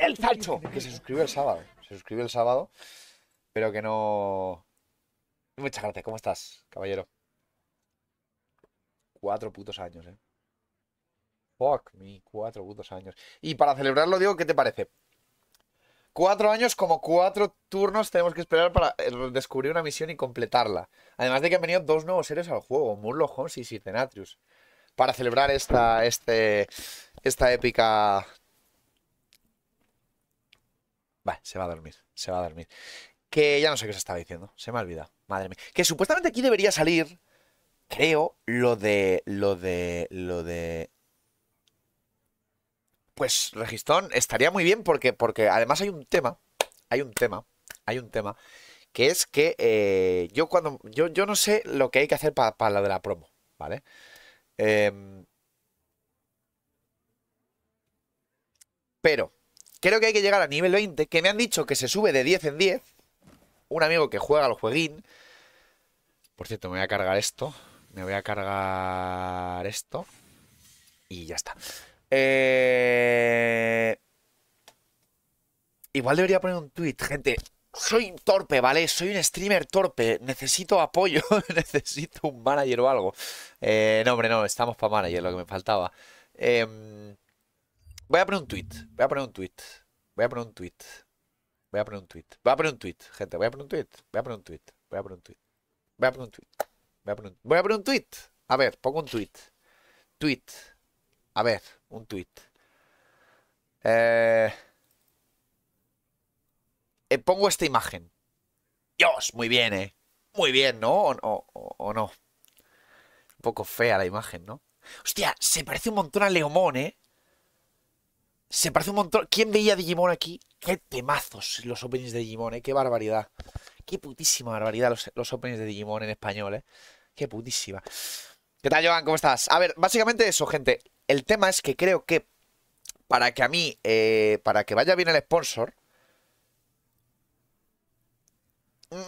el falcho que se suscribe el sábado. Se suscribe el sábado, pero que no. Muchas gracias, ¿cómo estás, caballero? Cuatro putos años, eh. Fuck me, cuatro putos años. Y para celebrarlo, digo, ¿qué te parece? Cuatro años, como cuatro turnos tenemos que esperar para eh, descubrir una misión y completarla. Además de que han venido dos nuevos seres al juego, Murlo, Holmes y Sirtenatrius. Para celebrar esta, este, esta épica Vale, se va a dormir, se va a dormir. Que ya no sé qué se estaba diciendo, se me ha olvidado. Madre mía. Que supuestamente aquí debería salir, creo, lo de. Lo de. Lo de. Pues Registón, estaría muy bien porque, porque además hay un tema. Hay un tema. Hay un tema. Que es que eh, yo cuando. Yo, yo no sé lo que hay que hacer para la lo de la promo, ¿vale? Em, pero Creo que hay que llegar a nivel 20, que me han dicho que se sube de 10 en 10. Un amigo que juega al jueguín. Por cierto, me voy a cargar esto. Me voy a cargar esto. Y ya está. Eh, igual debería poner un tweet, gente. Soy un torpe, ¿vale? Soy un streamer torpe. Necesito apoyo. Necesito un manager o algo. Eh, no, hombre, no. Estamos para manager, lo que me faltaba. Eh, Voy a poner un tweet. Voy a poner un tweet. Voy a poner un tweet. Voy a poner un tweet. Voy a poner un tweet, gente. Voy a poner un tweet. Voy a poner un tweet. Voy a poner un tweet. Voy a poner un tweet. Voy a poner un, voy a poner un tweet. A ver, pongo un tweet. Tweet. A ver, un tweet. Eh, pongo esta imagen. Dios, muy bien, ¿eh? Muy bien, ¿no? O, o no. Un poco fea la imagen, ¿no? Hostia, se parece un montón a Leomón, ¿eh? Se parece un montón. ¿Quién veía Digimon aquí? ¡Qué temazos los openings de Digimon, eh! ¡Qué barbaridad! ¡Qué putísima barbaridad los, openings de Digimon en español, eh! ¡Qué putísima! ¿Qué tal, Joan? ¿Cómo estás? A ver, básicamente eso, gente. El tema es que creo que para que a mí, eh, para que vaya bien el sponsor,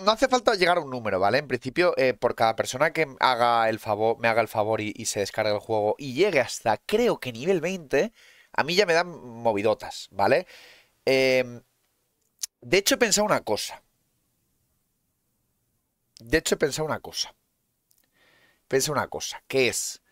no hace falta llegar a un número, ¿vale? En principio, eh, por cada persona que haga el favor, me haga el favor y, y se descargue el juego y llegue hasta, creo que nivel 20, a mí ya me dan movidotas, ¿vale? Em, de hecho, he pensado una cosa. De hecho, he pensado una cosa. Pensé una cosa, que es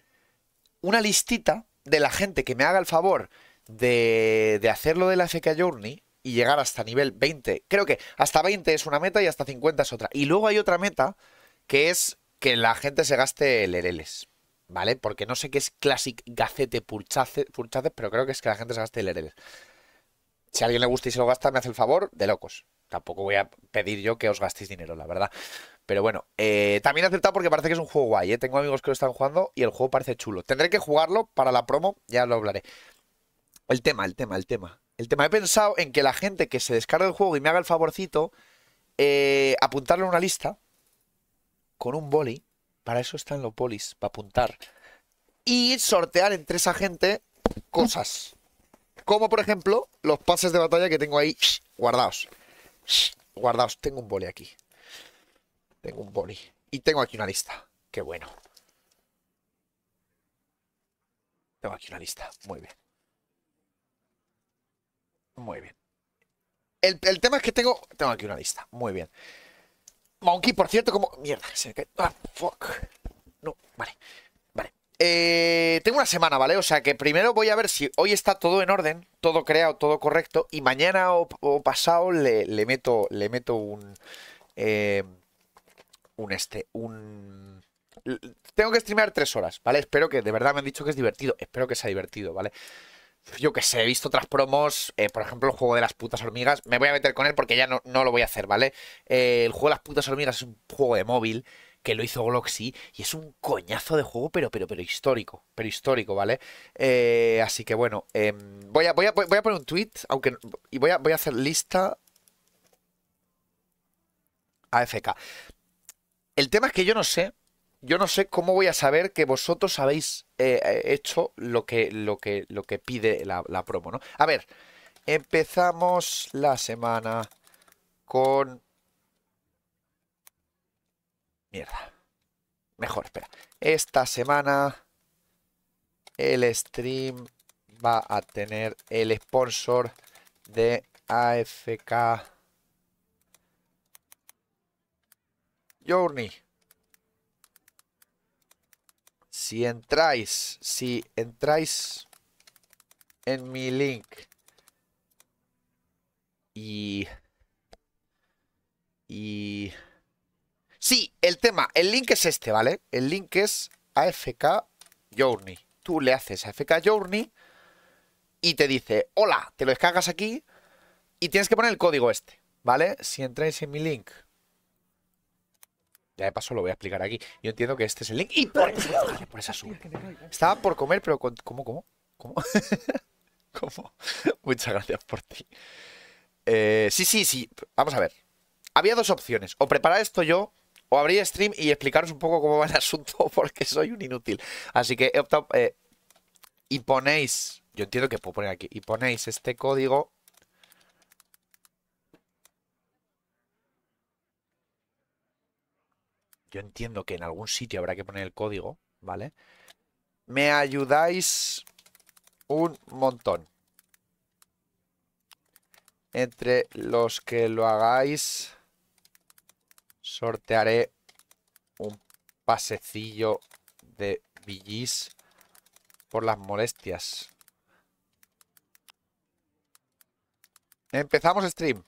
una listita de la gente que me haga el favor de, de hacerlo de la FK Journey y llegar hasta nivel 20. Creo que hasta 20 es una meta y hasta 50 es otra. Y luego hay otra meta que es que la gente se gaste el lereles. ¿vale? Porque no sé qué es Classic Gacete Purchase, pero creo que es que la gente se gasta el Si a alguien le gusta y se lo gasta, me hace el favor, de locos. Tampoco voy a pedir yo que os gastéis dinero, la verdad. Pero bueno, eh, también he aceptado porque parece que es un juego guay. ¿eh? Tengo amigos que lo están jugando y el juego parece chulo. Tendré que jugarlo para la promo, ya lo hablaré. El tema, el tema, el tema. El tema, he pensado en que la gente que se descargue el juego y me haga el favorcito, eh, apuntarle una lista con un boli para eso están los polis, para apuntar. Y sortear entre esa gente cosas. Como por ejemplo los pases de batalla que tengo ahí guardados. Guardados, tengo un boli aquí. Tengo un boli. Y tengo aquí una lista. Qué bueno. Tengo aquí una lista. Muy bien. Muy bien. El, el tema es que tengo. Tengo aquí una lista. Muy bien. Monkey, por cierto, como... Mierda, se Ah, fuck. No, vale. Vale. Eh, tengo una semana, ¿vale? O sea que primero voy a ver si hoy está todo en orden, todo creado, todo correcto, y mañana o, pasado le, meto, le meto un... Eh, un este, un... Tengo que streamear tres horas, ¿vale? Espero que, de verdad me han dicho que es divertido, espero que sea divertido, ¿vale? vale yo que sé, he visto otras promos, eh, por ejemplo, el juego de las putas hormigas. Me voy a meter con él porque ya no, no lo voy a hacer, ¿vale? Eh, el juego de las putas hormigas es un juego de móvil que lo hizo Gloxy y es un coñazo de juego, pero, pero, pero histórico, pero histórico, ¿vale? Eh, así que bueno, em, voy a, voy, a, voy, a, poner un tweet, aunque, y voy a, voy a hacer lista AFK. El tema es que yo no sé yo no sé cómo voy a saber que vosotros habéis eh, eh, hecho lo que, lo que, lo que pide la, promo, ¿no? A ver, empezamos la semana con... Mierda. Mejor, espera. Esta semana el stream va a tener el sponsor de AFK Journey si entráis, si entráis en mi link y... Y... Sí, el tema, el link es este, ¿vale? El link es AFK Journey. Tú le haces AFK Journey y te dice, hola, te lo descargas aquí y tienes que poner el código este, ¿vale? Si entráis en mi link ya de paso lo voy a explicar aquí. Yo entiendo que este es el link. ¡Y por, por Estaba por comer, pero con... ¿Cómo, cómo? ¿Cómo? Muchas gracias por ti. Eh, sí, sí, sí. Vamos a ver. Había dos opciones. O preparar esto yo, o abrir stream y explicaros un poco cómo va el asunto, porque soy un inútil. Así que he optado... Eh, y ponéis... Yo entiendo que puedo poner aquí. Y ponéis este código yo entiendo que en algún sitio habrá que poner el código, ¿vale? Me ayudáis un montón. Entre los que lo hagáis, sortearé un pasecillo de billis por las molestias. Empezamos stream.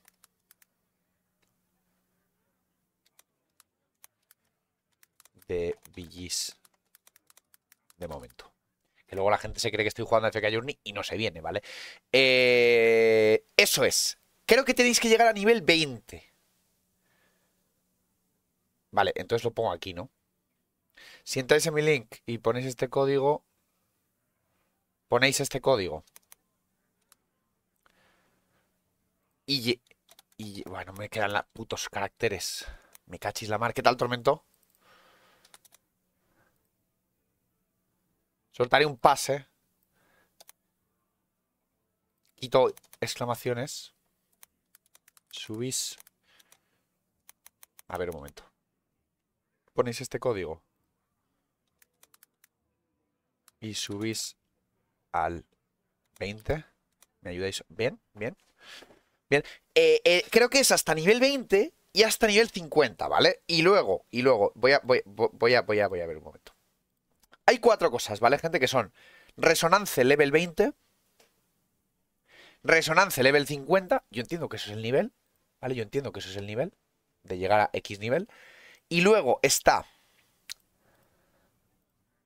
de VGs de momento. Que luego la gente se cree que estoy jugando a FK Journey y no se viene, ¿vale? Eh, eso es. Creo que tenéis que llegar a nivel 20. Vale, entonces lo pongo aquí, ¿no? Si entráis en mi link y ponéis este código, ponéis este código. Y, y bueno, me quedan los putos caracteres. Me cachis la mar. ¿Qué tal, Tormento? Soltaré un pase. Quito exclamaciones. Subís. A ver un momento. Ponéis este código. Y subís al 20. ¿Me ayudáis? Bien, bien. Bien. Eh, eh, creo que es hasta nivel 20 y hasta nivel 50, ¿vale? Y luego, y luego, voy a, voy, a, voy a, voy a ver un momento. Hay cuatro cosas, ¿vale, gente? Que son Resonance level 20, Resonance level 50, yo entiendo que eso es el nivel, ¿vale? Yo entiendo que eso es el nivel, de llegar a X nivel. Y luego está...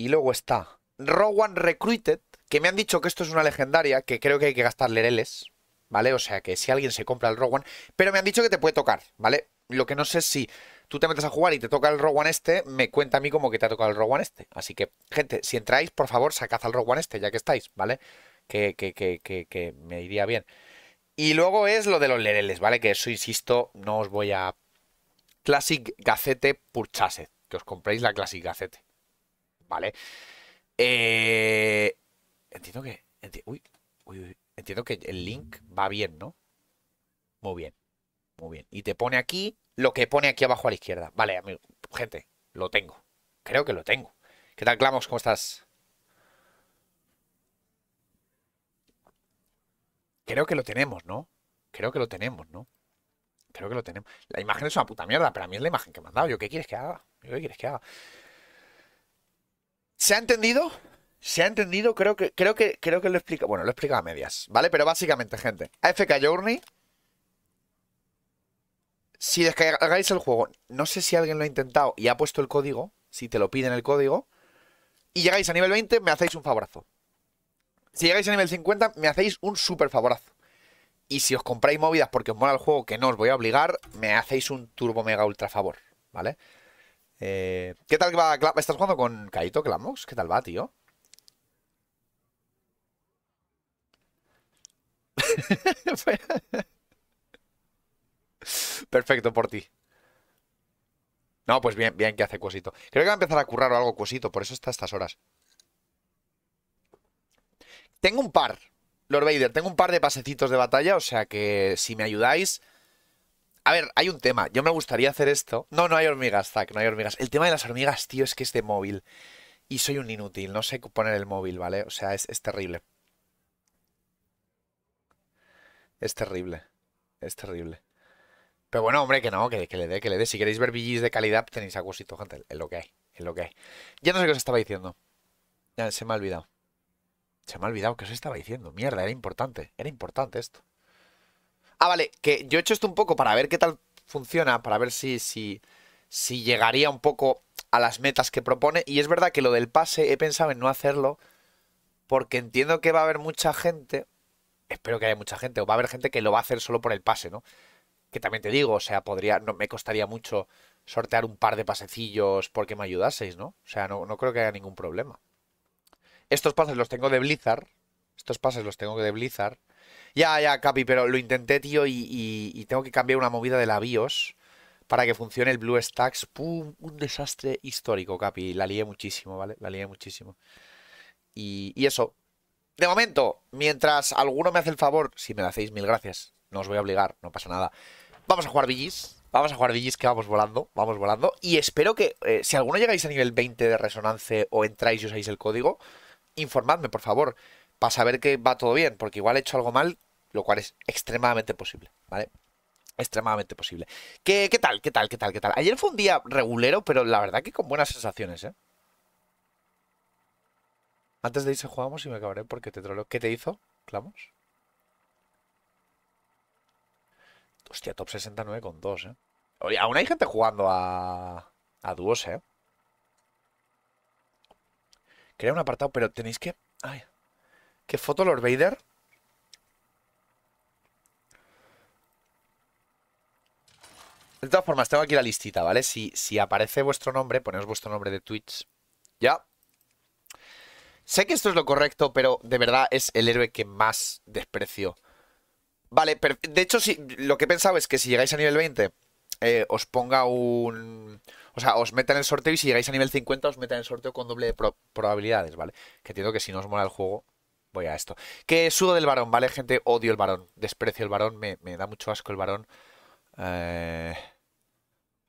Y luego está Rowan Recruited, que me han dicho que esto es una legendaria, que creo que hay que gastar lereles, ¿vale? O sea, que si alguien se compra el Rowan, pero me han dicho que te puede tocar, ¿vale? Lo que no sé es si tú te metes a jugar y te toca el Rogue One este, me cuenta a mí como que te ha tocado el Rogue este. Así que, gente, si entráis, por favor, sacad al Rogue One este, ya que estáis, ¿vale? Que, me iría bien. Y luego es lo de los lereles, ¿vale? Que eso, insisto, no os voy a... Classic Gacete Purchase, que os compréis la Classic Gacete, ¿vale? Eh... Entiendo que... uy, uy. Entiendo que el link va bien, ¿no? Muy bien, muy bien. Y te pone aquí lo que pone aquí abajo a la izquierda. Vale, amigo, gente, lo tengo. Creo que lo tengo. ¿Qué tal, Clamos? ¿Cómo estás? Creo que lo tenemos, ¿no? Creo que lo tenemos, ¿no? Creo que lo tenemos. La imagen es una puta mierda, pero a mí es la imagen que me han dado. ¿Yo qué quieres que haga? ¿Yo qué quieres que haga? ¿Se ha entendido? ¿Se ha entendido? Creo que, creo que, creo que lo explica. Bueno, lo explica a medias, ¿vale? Pero básicamente, gente, AFK Journey si descargáis el juego, no sé si alguien lo ha intentado y ha puesto el código, si te lo piden el código, y llegáis a nivel 20, me hacéis un favorazo. Si llegáis a nivel 50, me hacéis un super favorazo. Y si os compráis movidas porque os mola el juego, que no os voy a obligar, me hacéis un turbo mega ultra favor, ¿vale? Eh, ¿Qué tal va? ¿Estás jugando con Kaito Clamox? ¿Qué tal va, tío? Pues, Perfecto por ti. No, pues bien, bien que hace Cosito. Creo que va a empezar a currar o algo Cosito, por eso está a estas horas. Tengo un par, Lord Vader, tengo un par de pasecitos de batalla, o sea que si me ayudáis... A ver, hay un tema. Yo me gustaría hacer esto. No, no hay hormigas, Zack, no hay hormigas. El tema de las hormigas, tío, es que es de móvil. Y soy un inútil, no sé poner el móvil, ¿vale? O sea, es terrible. Es terrible. Es terrible. Pero bueno, hombre, que no, que, que le dé, que le dé. Si queréis ver VGs de calidad, tenéis aguasito, gente. Es lo que hay, es lo que hay. Ya no sé qué os estaba diciendo. Ya, se me ha olvidado. Se me ha olvidado qué os estaba diciendo. Mierda, era importante. Era importante esto. Ah, vale, que yo he hecho esto un poco para ver qué tal funciona, para ver si, si, si llegaría un poco a las metas que propone. Y es verdad que lo del pase he pensado en no hacerlo porque entiendo que va a haber mucha gente, espero que haya mucha gente, o va a haber gente que lo va a hacer solo por el pase, ¿no? que también te digo, o sea, podría, no me costaría mucho sortear un par de pasecillos porque me ayudaseis, ¿no? O sea, no, no creo que haya ningún problema. Estos pases los tengo de Blizzard. Estos pases los tengo de Blizzard. Ya, ya, Capi, pero lo intenté, tío, y, tengo que cambiar una movida de la BIOS para que funcione el Blue Stacks. ¡Pum! Un desastre histórico, Capi. La lié muchísimo, ¿vale? La lié muchísimo. Y, y eso. De momento, mientras alguno me hace el favor, si me lo hacéis, mil gracias no os voy a obligar, no pasa nada. Vamos a jugar billis, Vamos a jugar billis que vamos volando, vamos volando. Y espero que eh, si alguno llegáis a nivel 20 de resonancia o entráis y usáis el código, informadme, por favor, para saber que va todo bien, porque igual he hecho algo mal, lo cual es extremadamente posible, ¿vale? Extremadamente posible. ¿Qué, qué tal? ¿Qué tal? ¿Qué tal? ¿Qué tal? Ayer fue un día regulero, pero la verdad que con buenas sensaciones, ¿eh? Antes de irse jugamos y me acabaré porque te troleo. ¿Qué te hizo, Clamos? Hostia, top 69 con 2, ¿eh? Oye, aún hay gente jugando a, a dúos, ¿eh? Crea un apartado, pero tenéis que... Ay, ¿Qué foto Lord Vader? De todas formas, tengo aquí la listita, ¿vale? Si, aparece vuestro nombre, ponéis vuestro nombre de Twitch. Ya. Sé que esto es lo correcto, pero de verdad es el héroe que más desprecio. Vale, de hecho, si, lo que he pensado es que si llegáis a nivel 20, eh, os ponga un. O sea, os meta en el sorteo y si llegáis a nivel 50, os meta en el sorteo con doble probabilidades, ¿vale? Que entiendo que si no os mola el juego, voy a esto. Que sudo del varón, ¿vale, gente? Odio el varón, desprecio el varón, me, da mucho asco el varón. Eh,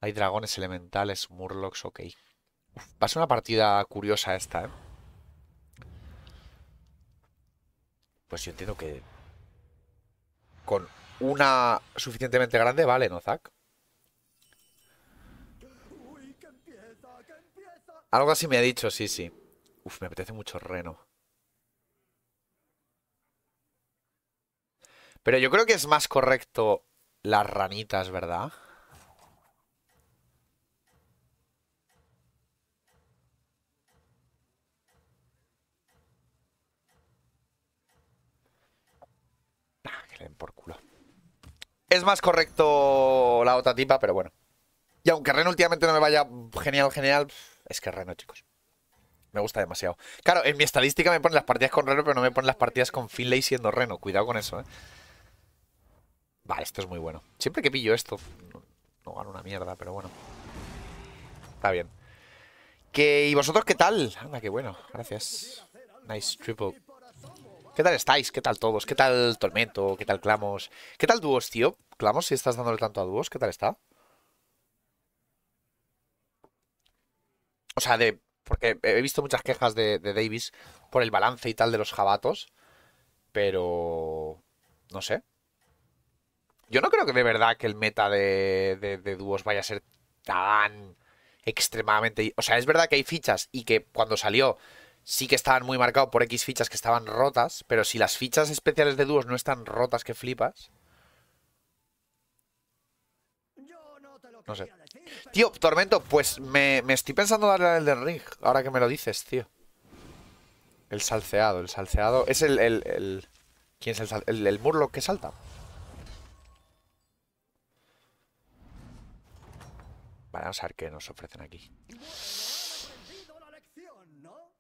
hay dragones elementales, murlocs, ok. va a ser una partida curiosa esta, ¿eh? Pues yo entiendo que con una suficientemente grande vale, ¿no, Zack? Algo así me ha dicho, sí, sí. Uf, me apetece mucho Reno. Pero yo creo que es más correcto las ranitas, ¿verdad? por culo. Es más correcto la otra tipa, pero bueno. Y aunque Reno últimamente no me vaya genial, genial, es que Reno, chicos. Me gusta demasiado. Claro, en mi estadística me ponen las partidas con Reno, pero no me ponen las partidas con Finlay siendo Reno. Cuidado con eso, ¿eh? Vale, esto es muy bueno. Siempre que pillo esto, no, gano una mierda, pero bueno. Está bien. que ¿Y vosotros qué tal? Anda, qué bueno. Gracias. Nice triple. ¿Qué tal estáis? ¿Qué tal todos? ¿Qué tal Tormento? ¿Qué tal Clamos? ¿Qué tal dúos, tío? Clamos, si estás dándole tanto a dúos, ¿qué tal está? O sea, de... Porque he visto muchas quejas de, Davis por el balance y tal de los jabatos. Pero... No sé. Yo no creo que de verdad que el meta de, de dúos vaya a ser tan extremadamente... O sea, es verdad que hay fichas y que cuando salió sí que estaban muy marcados por X fichas que estaban rotas, pero si las fichas especiales de dúos no están rotas que flipas. No sé. Tío, Tormento, pues me, estoy pensando darle al del ring, ahora que me lo dices, tío. El salceado, el salceado. Es el. el, el ¿Quién es el, el, que salta? Vale, vamos a ver qué nos ofrecen aquí.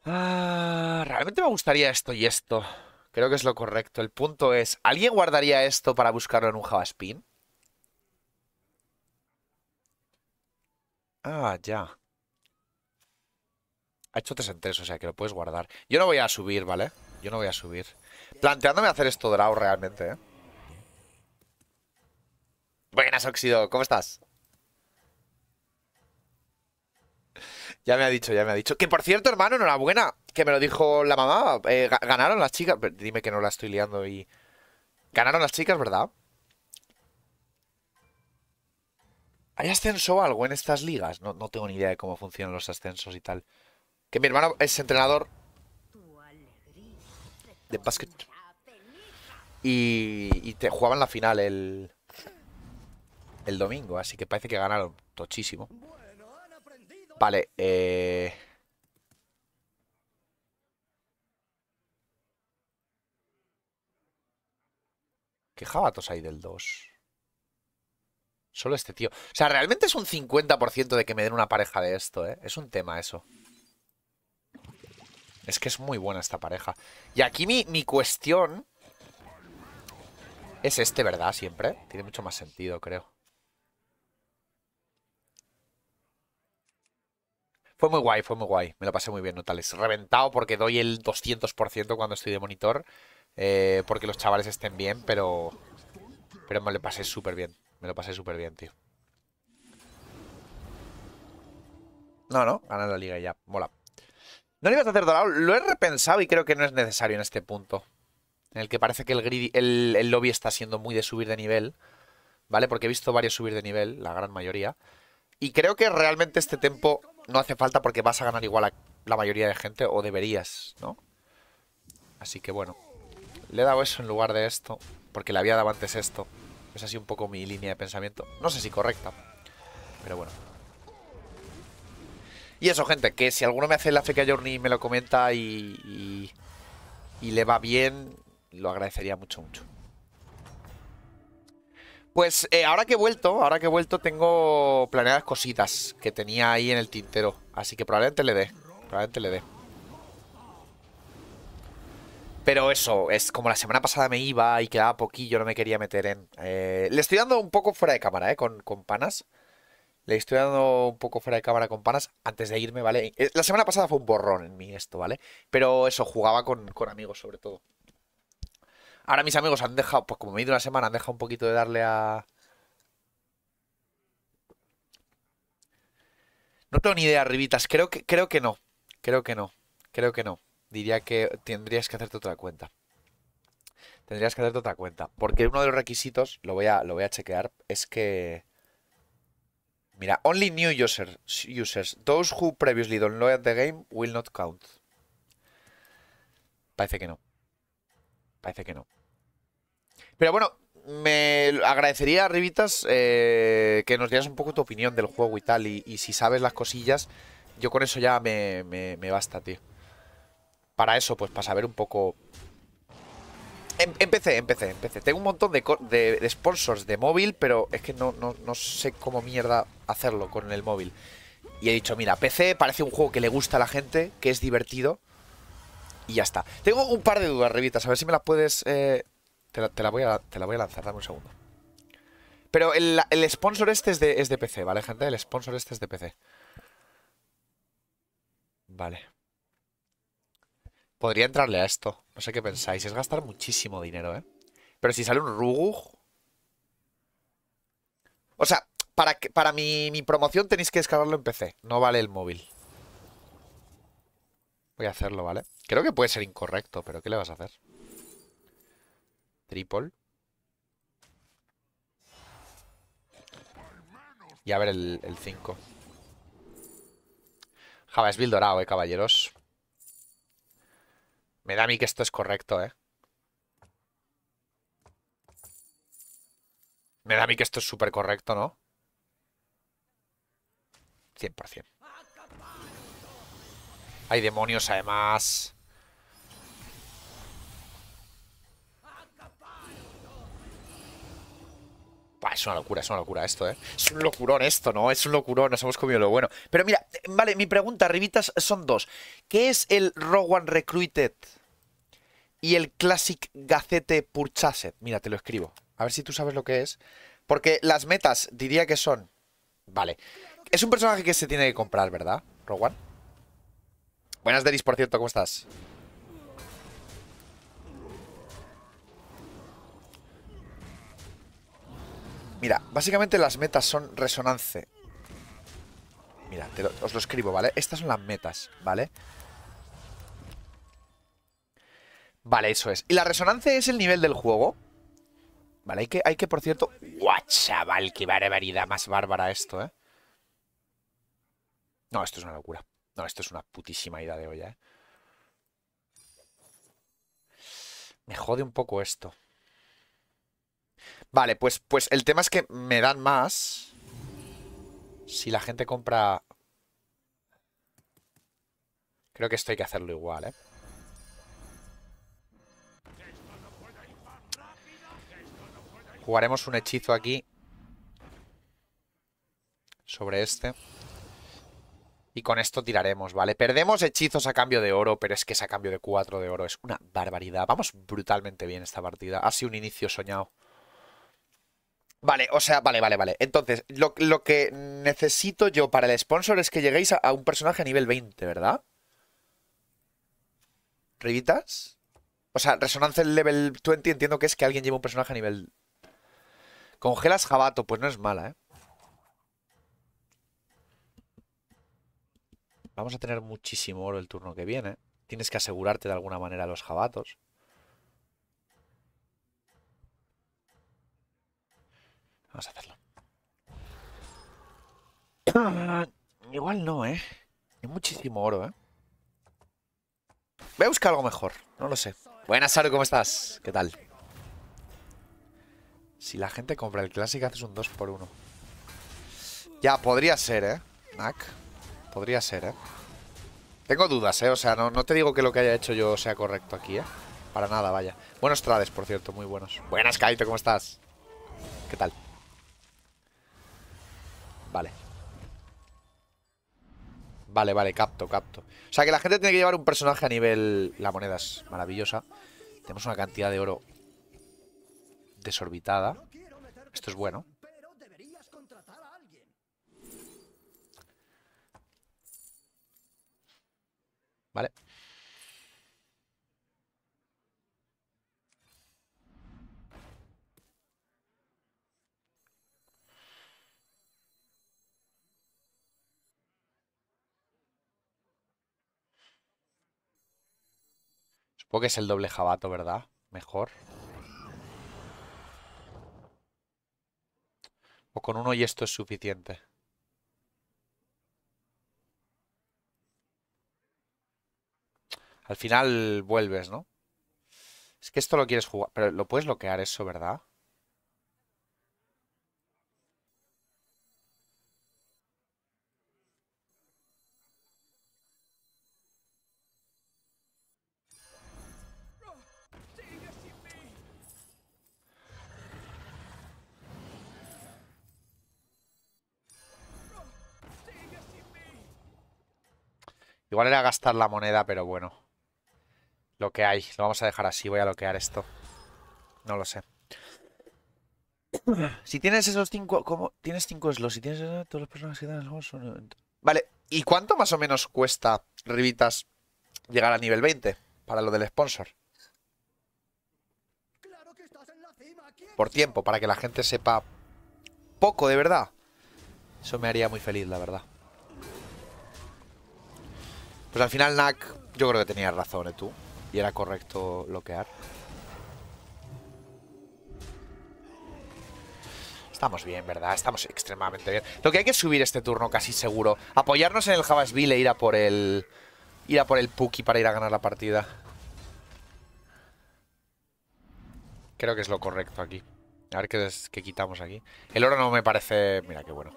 Ah, realmente me gustaría esto y esto. Creo que es lo correcto. El punto es, ¿alguien guardaría esto para buscarlo en un Javaspin? Ah, ya. Ha hecho tres en o sea que lo puedes guardar. Yo no voy a subir, ¿vale? Yo no voy a subir. Planteándome hacer esto de draw realmente, ¿eh? Buenas, Oxido. ¿Cómo estás? Ya me ha dicho, ya me ha dicho. Que por cierto, hermano, enhorabuena. Que me lo dijo la mamá. Eh, ganaron las chicas. Dime que no la estoy liando y. Ganaron las chicas, ¿verdad? ¿Hay ascenso algo en estas ligas? No, tengo ni idea de cómo funcionan los ascensos y tal. Que mi hermano es entrenador de básquet. Y, te jugaban la final el, el domingo, así que parece que ganaron tochísimo. Vale, eh... ¿Qué jabatos hay del 2? Solo este tío. O sea, realmente es un 50% de que me den una pareja de esto, ¿eh? Es un tema eso. Es que es muy buena esta pareja. Y aquí mi, mi cuestión... Es este, ¿verdad? Siempre. Tiene mucho más sentido, creo. Fue muy guay, fue muy guay. Me lo pasé muy bien, no tales. Reventado porque doy el 200% cuando estoy de monitor. Eh, porque los chavales estén bien, pero... Pero me lo pasé súper bien. Me lo pasé súper bien, tío. No, no, gana la liga ya. Mola. No lo ibas a hacer dorado. Lo he repensado y creo que no es necesario en este punto. En el que parece que el, el, el lobby está siendo muy de subir de nivel. ¿Vale? Porque he visto varios subir de nivel, la gran mayoría. Y creo que realmente este tempo no hace falta porque vas a ganar igual a la mayoría de gente, o deberías, ¿no? Así que bueno, le he dado eso en lugar de esto, porque le había dado antes esto. Es así un poco mi línea de pensamiento. No sé si correcta, pero bueno. Y eso, gente, que si alguno me hace el AFK Journey y me lo comenta y, y, y le va bien, lo agradecería mucho, mucho. Pues eh, ahora que he vuelto, ahora que he vuelto tengo planeadas cositas que tenía ahí en el tintero. Así que probablemente le dé, probablemente le dé. Pero eso, es como la semana pasada me iba y quedaba poquillo, no me quería meter en... Eh, le estoy dando un poco fuera de cámara, ¿eh? Con, panas. Le estoy dando un poco fuera de cámara con panas antes de irme, ¿vale? Eh, la semana pasada fue un borrón en mí esto, ¿vale? Pero eso, jugaba con amigos sobre todo. Ahora mis amigos han dejado, pues como me he ido una semana, han dejado un poquito de darle a... No tengo ni idea, Ribitas. Creo que, creo que no. Creo que no. Creo que no. Diría que tendrías que hacerte otra cuenta. Tendrías que hacerte otra cuenta. Porque uno de los requisitos, lo voy a, lo voy a chequear, es que... Mira, only new users, users. Those who previously downloaded the game will not count. Parece que no. Parece que no. Pero bueno, me agradecería, Rivitas, eh, que nos dieras un poco tu opinión del juego y tal. Y, si sabes las cosillas, yo con eso ya me, basta, tío. Para eso, pues para saber un poco. Em, empecé, empecé, empecé. Tengo un montón de, sponsors de móvil, pero es que no, sé cómo mierda hacerlo con el móvil. Y he dicho, mira, PC parece un juego que le gusta a la gente, que es divertido. Y ya está. Tengo un par de dudas, Rivitas, a ver si me las puedes eh, te la, voy, a, te la voy a lanzar, dame un segundo. Pero el, sponsor este es de, es de PC, ¿vale, gente? El sponsor este es de PC. Vale. Podría entrarle a esto. No sé qué pensáis. Es gastar muchísimo dinero, ¿eh? Pero si sale un Rugug... O sea, para, para mi, mi promoción tenéis que descargarlo en PC. No vale el móvil. Voy a hacerlo, ¿vale? Creo que puede ser incorrecto, pero ¿qué le vas a hacer? Triple. Y a ver el 5. Java es build dorado, eh, caballeros. Me da a mí que esto es correcto, eh. Me da a mí que esto es súper correcto, ¿no? 100%. Hay demonios, además. es una locura, es una locura esto, ¿eh? Es un locurón esto, ¿no? Es un locurón, nos hemos comido lo bueno. Pero mira, vale, mi pregunta, rivitas son dos. ¿Qué es el Rowan Recruited y el Classic Gacete Purchased? Mira, te lo escribo. A ver si tú sabes lo que es. Porque las metas diría que son... Vale. Es un personaje que se tiene que comprar, ¿verdad, Rowan? Buenas, Deris, por cierto, ¿cómo estás? Mira, básicamente las metas son resonancia. Mira, os lo escribo, ¿vale? Estas son las metas, ¿vale? Vale, eso es. Y la resonancia es el nivel del juego. Vale, hay que, hay que por cierto... ¡Guau, chaval! ¡Qué barbaridad! Más bárbara esto, ¿eh? No, esto es una locura. No, esto es una putísima idea de olla, ¿eh? Me jode un poco esto. Vale, pues, pues el tema es que me dan más si la gente compra... Creo que esto hay que hacerlo igual, ¿eh? Jugaremos un hechizo aquí sobre este. Y con esto tiraremos, ¿vale? Perdemos hechizos a cambio de oro, pero es que es a cambio de 4 de oro. Es una barbaridad. Vamos brutalmente bien esta partida. Ha sido un inicio soñado. Vale, o sea, vale, vale, vale. Entonces, lo, que necesito yo para el sponsor es que lleguéis a, un personaje a nivel 20, ¿verdad? ¿Rivitas? O sea, resonancia level 20 entiendo que es que alguien lleve un personaje a nivel... Congelas jabato, pues no es mala, ¿eh? Vamos a tener muchísimo oro el turno que viene. Tienes que asegurarte de alguna manera los jabatos. Vamos a hacerlo. Ah, igual no, ¿eh? Hay muchísimo oro, ¿eh? Voy a buscar algo mejor. No lo sé. Buenas, Saru, ¿cómo estás? ¿Qué tal? Si la gente compra el clásico haces un 2 por 1 Ya, podría ser, ¿eh? Mac Podría ser, ¿eh? Tengo dudas, ¿eh? O sea, no, no, te digo que lo que haya hecho yo sea correcto aquí, ¿eh? Para nada, vaya. Buenos trades, por cierto, muy buenos. Buenas, Kaito, ¿cómo estás? ¿Qué tal? Vale. Vale, vale, capto, capto. O sea que la gente tiene que llevar un personaje a nivel... La moneda es maravillosa. Tenemos una cantidad de oro desorbitada. Esto es bueno. Vale. Porque es el doble jabato, ¿verdad? Mejor. O con uno y esto es suficiente. Al final vuelves, ¿no? Es que esto lo quieres jugar. Pero lo puedes bloquear eso, ¿verdad? Igual era gastar la moneda, pero bueno. Lo que hay. Lo vamos a dejar así. Voy a bloquear esto. No lo sé. Si tienes esos cinco... ¿Cómo? Tienes cinco slots. Si tienes ¿todas las personas que dan el Vale. ¿Y cuánto más o menos cuesta, Rivitas, llegar a nivel 20 para lo del sponsor? Por tiempo, para que la gente sepa poco de verdad. Eso me haría muy feliz, la verdad. Pues al final Nak yo creo que tenía razón, ¿eh, tú? Y era correcto bloquear. Estamos bien, ¿verdad? Estamos extremadamente bien. Lo que hay que subir este turno casi seguro. Apoyarnos en el Javasville e ir a por el... Ir a por el Puki para ir a ganar la partida. Creo que es lo correcto aquí. A ver qué quitamos aquí. El oro no me parece... Mira qué bueno.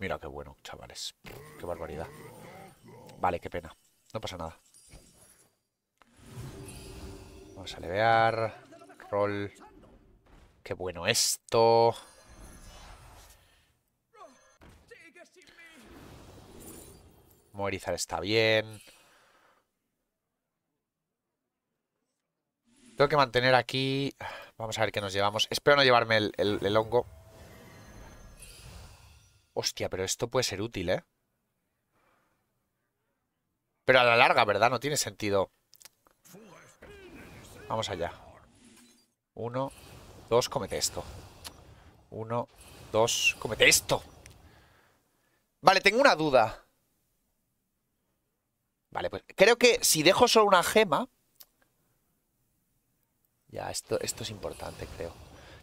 Mira qué bueno, chavales. Qué barbaridad. Vale, qué pena. No pasa nada. Vamos a levear. Roll. Qué bueno esto. Moverizar está bien. Tengo que mantener aquí... Vamos a ver qué nos llevamos. Espero no llevarme el hongo. Hostia, pero esto puede ser útil, ¿eh? Pero a la larga, ¿verdad? No tiene sentido. Vamos allá. Uno, dos, comete esto. Uno, dos, comete esto. Vale, tengo una duda. Vale, pues creo que si dejo solo una gema... Ya, esto, esto es importante, creo.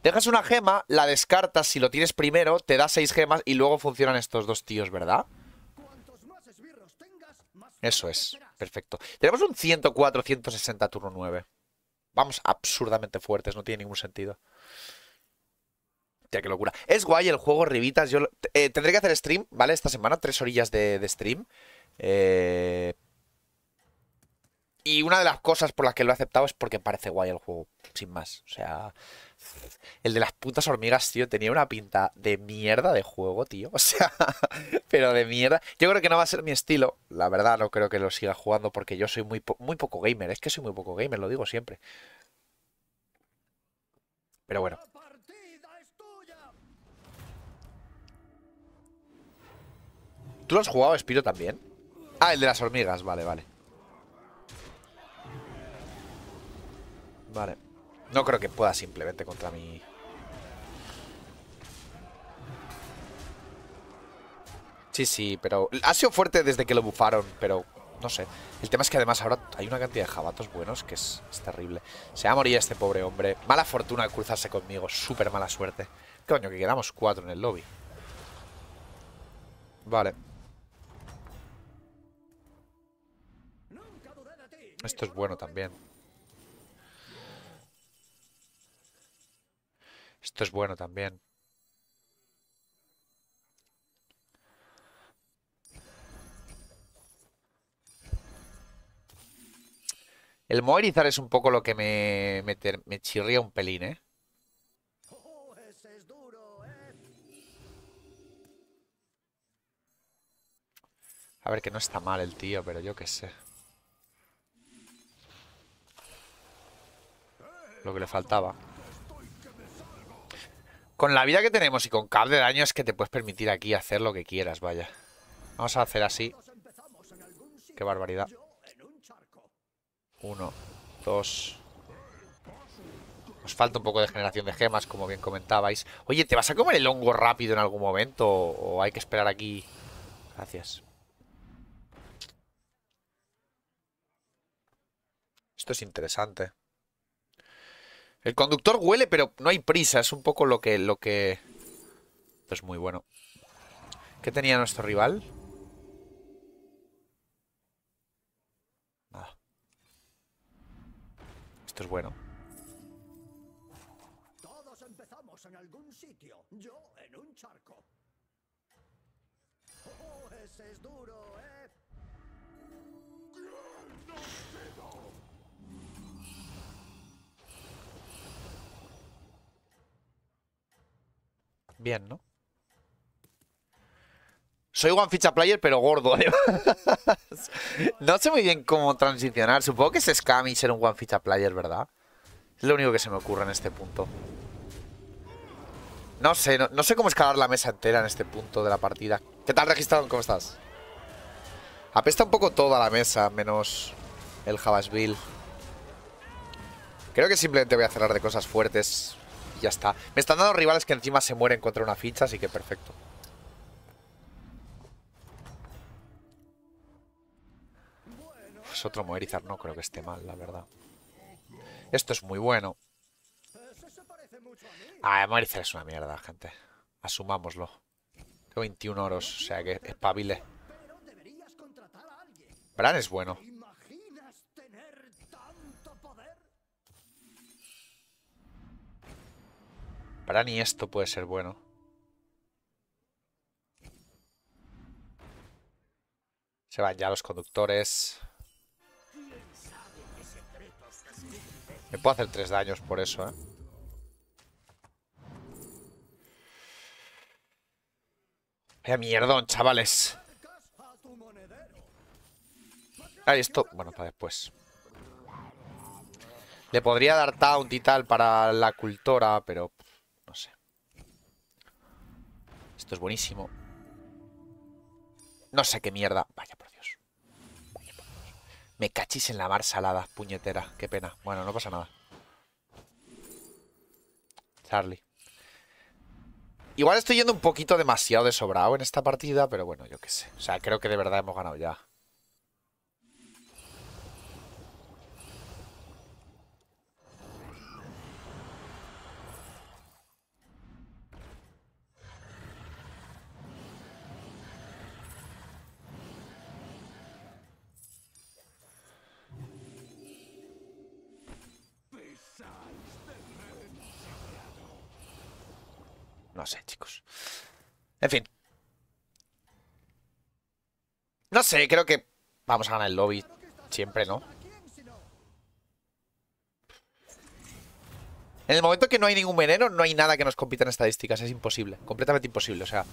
Dejas una gema, la descartas, si lo tienes primero, te da seis gemas y luego funcionan estos dos tíos, ¿verdad? Eso es, perfecto. Tenemos un 104, 160 turno 9. Vamos absurdamente fuertes, no tiene ningún sentido. Tía, qué locura. Es guay el juego, Rivitas. Yo eh, tendré que hacer stream, ¿vale? Esta semana, tres orillas de, stream. Eh, y una de las cosas por las que lo he aceptado es porque parece guay el juego, sin más. O sea, el de las putas hormigas, tío, tenía una pinta de mierda de juego, tío. O sea, pero de mierda. Yo creo que no va a ser mi estilo. La verdad, no creo que lo siga jugando porque yo soy muy, muy poco gamer. Es que soy muy poco gamer, lo digo siempre. Pero bueno. ¿Tú lo has jugado, Espiro, también? Ah, el de las hormigas. Vale, vale. Vale. No creo que pueda simplemente contra mí. Sí, sí, pero... Ha sido fuerte desde que lo bufaron, pero... No sé. El tema es que además ahora hay una cantidad de jabatos buenos que es, terrible. Se va a morir este pobre hombre. Mala fortuna cruzarse conmigo. Súper mala suerte. Coño, que quedamos cuatro en el lobby. Vale. Esto es bueno también. Esto es bueno también. El Moerizar es un poco lo que me, me, me chirría un pelín, ¿eh? A ver, que no está mal el tío, pero yo qué sé. Lo que le faltaba. Con la vida que tenemos y con cada de daño es que te puedes permitir aquí hacer lo que quieras, vaya. Vamos a hacer así. Qué barbaridad. Uno, dos... Nos falta un poco de generación de gemas, como bien comentabais. Oye, ¿te vas a comer el hongo rápido en algún momento? ¿O hay que esperar aquí? Gracias. Esto es interesante. El conductor huele, pero no hay prisa. Es un poco lo que... Lo que... Esto es muy bueno. ¿Qué tenía nuestro rival? Nada. Ah. Esto es bueno. Bien, ¿no? Soy one ficha player, pero gordo, además. no sé muy bien cómo transicionar. Supongo que es scam y ser un one ficha player, ¿verdad? Es lo único que se me ocurre en este punto. No sé, no, sé cómo escalar la mesa entera en este punto de la partida. ¿Qué tal, registrado? ¿Cómo estás? Apesta un poco toda la mesa, menos el Javasville. Creo que simplemente voy a cerrar de cosas fuertes ya está. Me están dando rivales que encima se mueren contra una ficha, así que perfecto. Es otro Moerizar no creo que esté mal, la verdad. Esto es muy bueno. Ah, Moerizar es una mierda, gente. Asumámoslo. Tengo 21 oros, o sea que espabile. Bran es bueno. Para ni esto puede ser bueno. Se van ya los conductores. Me puedo hacer tres daños por eso, ¿eh? Vaya mierdón, chavales. Ah, esto... Bueno, para después. Le podría dar taunt y tal para la cultora, pero... es buenísimo. No sé qué mierda. Vaya por Dios. Me cachis en la mar salada, puñetera. Qué pena. Bueno, no pasa nada. Charlie. Igual estoy yendo un poquito demasiado de sobrado en esta partida, pero bueno, yo qué sé. O sea, creo que de verdad hemos ganado ya. creo que vamos a ganar el lobby. Siempre, ¿no? En el momento que no hay ningún veneno, no hay nada que nos compita en estadísticas. Es imposible. Completamente imposible. O sea...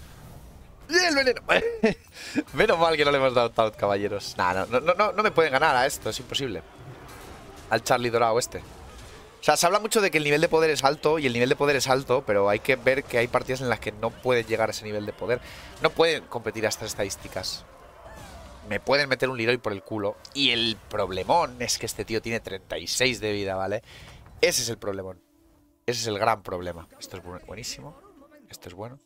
¡El veneno! Menos mal que no le hemos dado out, caballeros. Nada, no, no, no, me pueden ganar a esto. Es imposible. Al Charlie Dorado este. O sea, se habla mucho de que el nivel de poder es alto y el nivel de poder es alto, pero hay que ver que hay partidas en las que no pueden llegar a ese nivel de poder. No pueden competir a estas estadísticas me pueden meter un Leroy por el culo. Y el problemón es que este tío tiene 36 de vida, ¿vale? Ese es el problemón. Ese es el gran problema. Esto es buenísimo. Esto es bueno.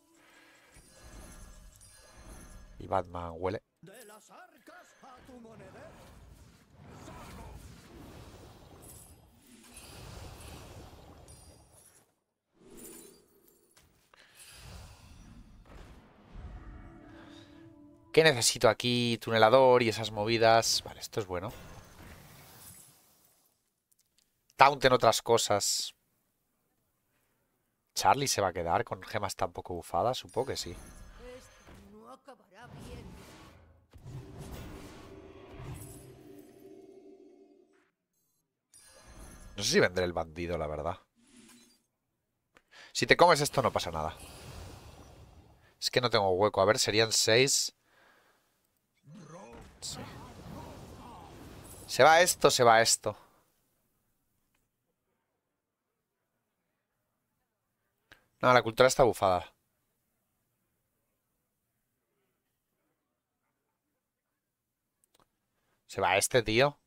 Y Batman huele. ¿Qué necesito aquí? Tunelador y esas movidas. Vale, esto es bueno. en otras cosas. Charlie se va a quedar con gemas tan poco bufadas, supongo que sí. No sé si vendré el bandido, la verdad. Si te comes esto no pasa nada. Es que no tengo hueco. A ver, serían seis. Se va esto, se va esto. No, la cultura está bufada. Se va este tío.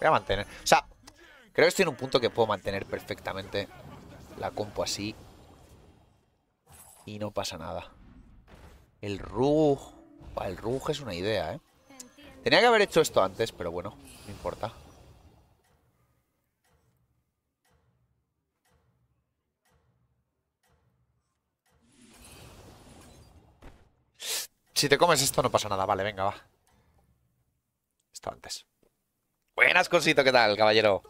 Voy a mantener. O sea, creo que estoy en un punto que puedo mantener perfectamente la compo así. Y no pasa nada. El Rug... El Rug es una idea, ¿eh? Tenía que haber hecho esto antes, pero bueno, no importa. Si te comes esto no pasa nada, vale, venga, va. Esto antes. Buenas, Cosito, ¿qué tal, caballero?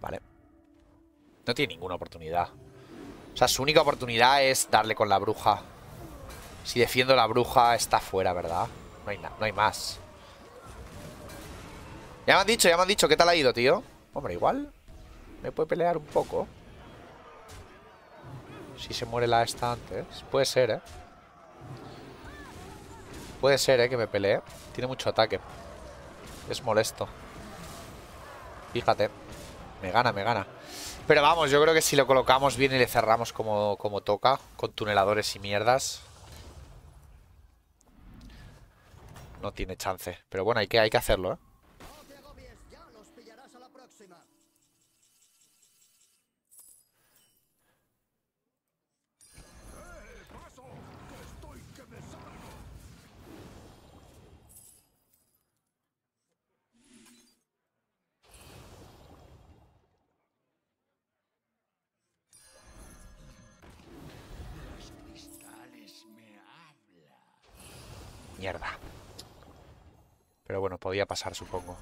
Vale. No tiene ninguna oportunidad. O sea, su única oportunidad es darle con la bruja. Si defiendo la bruja, está fuera, ¿verdad? No hay, no hay más. Ya me han dicho, ya me han dicho. ¿Qué tal ha ido, tío? Hombre, igual me puede pelear un poco. Si se muere la esta antes. Puede ser, ¿eh? Puede ser, ¿eh? Que me pelee. Tiene mucho ataque. Es molesto. Fíjate. Me gana, me gana. Pero vamos, yo creo que si lo colocamos bien y le cerramos como, como toca, con tuneladores y mierdas, no tiene chance. Pero bueno, hay que, hay que hacerlo, ¿eh? Mierda. Pero bueno, podía pasar, supongo.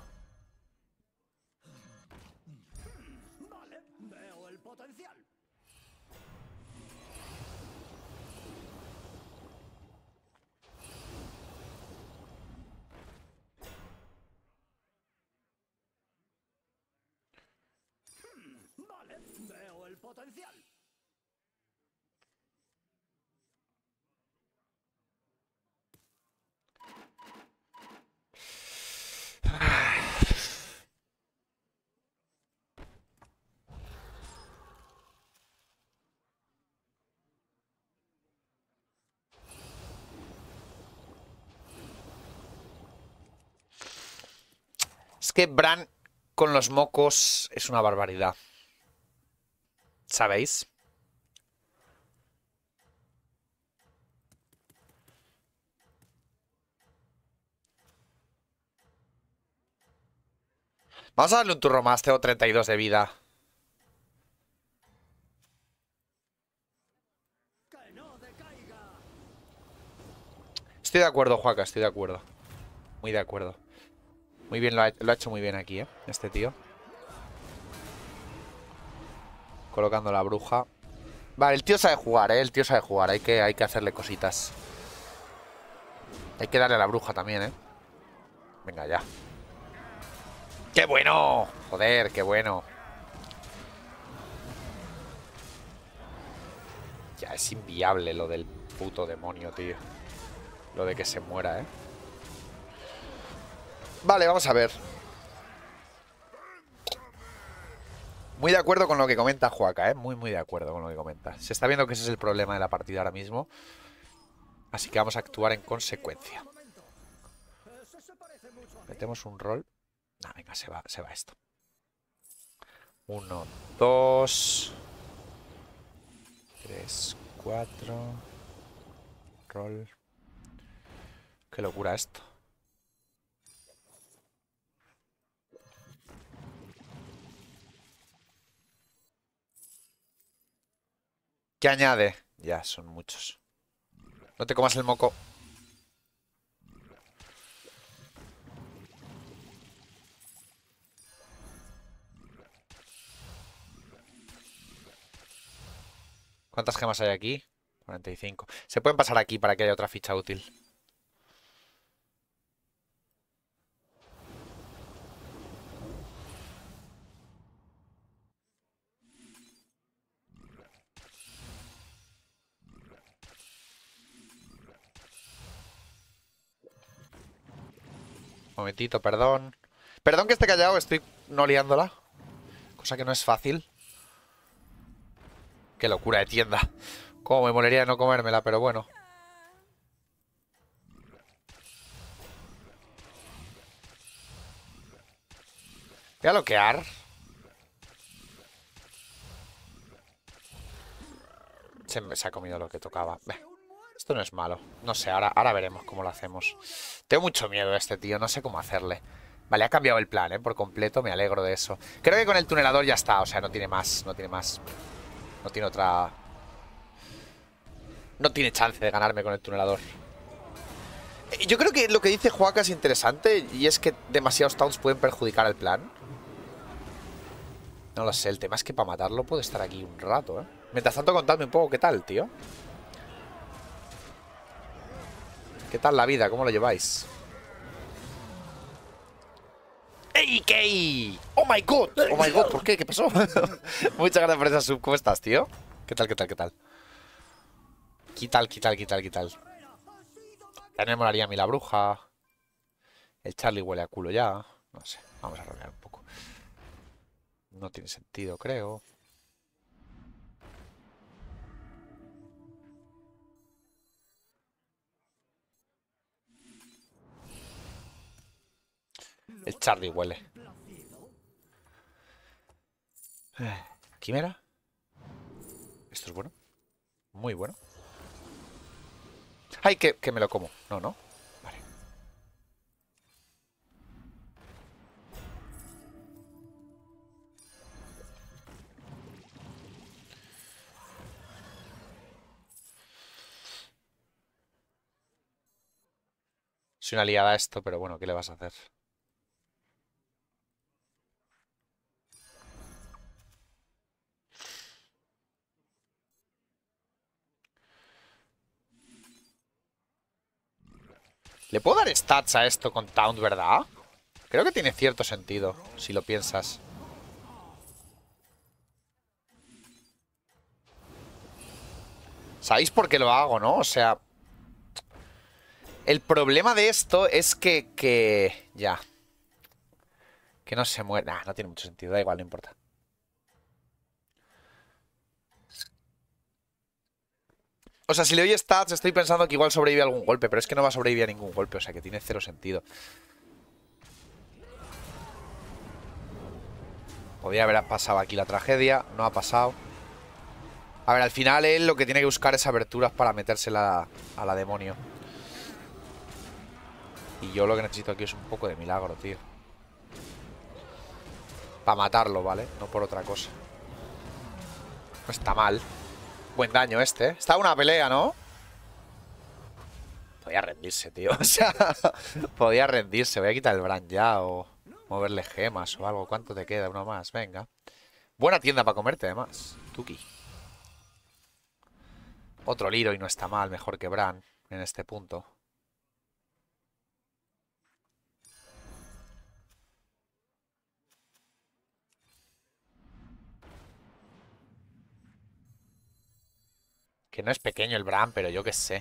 que Bran con los mocos es una barbaridad. ¿Sabéis? Vamos a darle un turno más, tengo 32 de vida. Estoy de acuerdo, Juaca, estoy de acuerdo. Muy de acuerdo. Muy bien, lo ha, hecho muy bien aquí, ¿eh? Este tío. Colocando la bruja. Vale, el tío sabe jugar, ¿eh? El tío sabe jugar. Hay que, hay que hacerle cositas. Hay que darle a la bruja también, ¿eh? Venga, ya. ¡Qué bueno! Joder, qué bueno. Ya es inviable lo del puto demonio, tío. Lo de que se muera, ¿eh? Vale, vamos a ver. Muy de acuerdo con lo que comenta Juaca, ¿eh? Muy, muy de acuerdo con lo que comenta. Se está viendo que ese es el problema de la partida ahora mismo. Así que vamos a actuar en consecuencia. Metemos un rol. Ah, venga, se va, se va esto. Uno, dos... Tres, cuatro... Roll. Qué locura esto. ¿Qué añade? Ya, son muchos. No te comas el moco. ¿Cuántas gemas hay aquí? 45. Se pueden pasar aquí para que haya otra ficha útil. perdón. Perdón que esté callado, estoy no liándola. Cosa que no es fácil. Qué locura de tienda. Como me molería no comérmela, pero bueno. Voy a loquear Se, me, se ha comido lo que tocaba. Esto no es malo. No sé, ahora, ahora veremos cómo lo hacemos. Tengo mucho miedo a este tío, no sé cómo hacerle. Vale, ha cambiado el plan, ¿eh? Por completo, me alegro de eso. Creo que con el tunelador ya está, o sea, no tiene más, no tiene más. No tiene otra... No tiene chance de ganarme con el tunelador. Eh, yo creo que lo que dice Juaca es interesante y es que demasiados towns pueden perjudicar al plan. No lo sé, el tema es que para matarlo puede estar aquí un rato, ¿eh? Mientras tanto, contadme un poco qué tal, tío. ¿Qué tal la vida? ¿Cómo lo lleváis? ¡Ey, ¡Oh my god! ¡Oh my god! ¿Por qué? ¿Qué pasó? Muchas gracias por esa sub. tío? ¿Qué tal, qué tal, qué tal? ¿Qué tal, qué tal, qué tal, qué tal? a mí la bruja. El Charlie huele a culo ya. No sé. Vamos a rodear un poco. No tiene sentido, creo. El Charlie huele. Eh, Quimera. Esto es bueno. Muy bueno. ¡Ay, que, me lo como! No, no. Vale. Soy una liada esto, pero bueno, ¿qué le vas a hacer? ¿Le puedo dar stats a esto con Taunt, verdad? Creo que tiene cierto sentido, si lo piensas. Sabéis por qué lo hago, ¿no? O sea... El problema de esto es que... que... Ya. Que no se muera. Nah, no tiene mucho sentido. Da igual, no importa. O sea, si le doy stats, estoy pensando que igual sobrevive a algún golpe, pero es que no va a sobrevivir a ningún golpe, o sea que tiene cero sentido. Podría haber pasado aquí la tragedia, no ha pasado. A ver, al final él lo que tiene que buscar es aberturas para metérsela a la demonio. Y yo lo que necesito aquí es un poco de milagro, tío. Para matarlo, ¿vale? No por otra cosa. No está mal. Buen daño este. ¿eh? Está una pelea, ¿no? Podía rendirse, tío. O podía rendirse. Voy a quitar el Bran ya o moverle gemas o algo. ¿Cuánto te queda? Uno más, venga. Buena tienda para comerte, además. Tuki. Otro Liro y no está mal, mejor que Bran en este punto. Que no es pequeño el Bram, pero yo qué sé.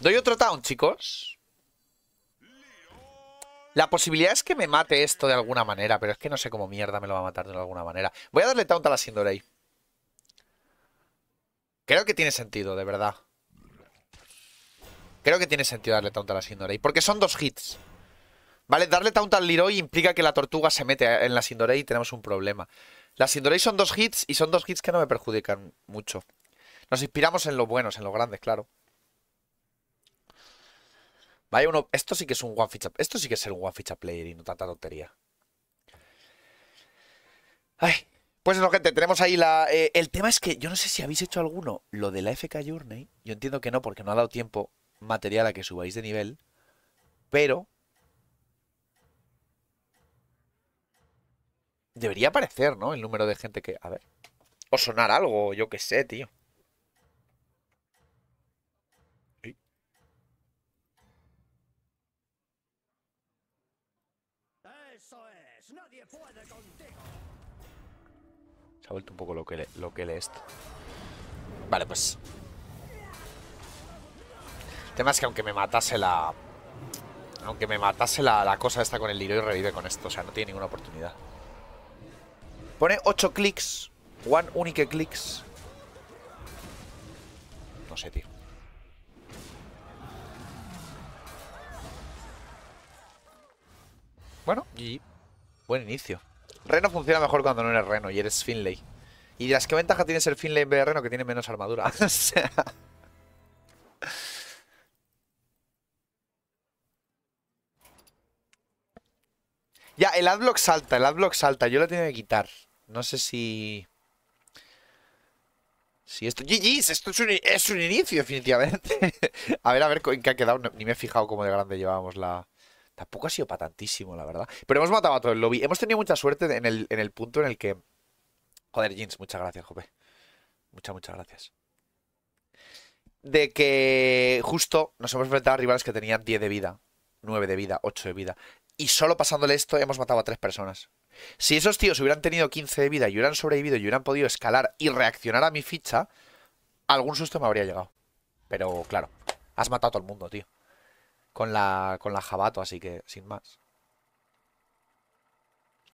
Doy otro town, chicos. La posibilidad es que me mate esto de alguna manera, pero es que no sé cómo mierda me lo va a matar de alguna manera. Voy a darle taunt a la Sindorei. Creo que tiene sentido, de verdad. Creo que tiene sentido darle taunt a la Sindorei, porque son dos hits. Vale, darle taunt al Leroy implica que la tortuga se mete en la Sindorei y tenemos un problema. Las Sindorei son dos hits y son dos hits que no me perjudican mucho. Nos inspiramos en los buenos, en los grandes, claro. Vaya uno. Esto sí que es un one ficha. Esto sí que es el one ficha player y no tanta tontería. Ay. Pues no, gente, tenemos ahí la. Eh, el tema es que yo no sé si habéis hecho alguno lo de la FK Journey. Yo entiendo que no, porque no ha dado tiempo material a que subáis de nivel. Pero Debería aparecer, ¿no? El número de gente que... A ver. O sonar algo, yo qué sé, tío. Se ha vuelto un poco lo que lee lo que le esto. Vale, pues. El tema es que aunque me matase la. Aunque me matase la, cosa esta con el y revive con esto. O sea, no tiene ninguna oportunidad. Pone 8 clics. One unique clics. No sé, tío. Bueno, y buen inicio. Reno funciona mejor cuando no eres Reno y eres Finlay. ¿Y las qué ventaja tienes el Finlay en vez de Reno? Que tiene menos armadura. Ya, el adblock salta, el adblock salta. Yo lo tengo que quitar. No sé si... Si esto... ¡GG's! Esto es un, inicio, definitivamente. a ver, a ver en qué ha quedado. ni me he fijado cómo de grande llevábamos la... Tampoco ha sido para la verdad. Pero hemos matado a todo el lobby. Hemos tenido mucha suerte en el, punto en el que... Joder, Jeans, muchas gracias, Jope. Muchas, muchas gracias. De que justo nos hemos enfrentado a rivales que tenían 10 de vida, 9 de vida, 8 de vida. Y solo pasándole esto hemos matado a 3 personas. Si esos tíos hubieran tenido 15 de vida y hubieran sobrevivido y hubieran podido escalar y reaccionar a mi ficha, algún susto me habría llegado. Pero claro, has matado a todo el mundo, tío. Con la, con la jabato, así que sin más.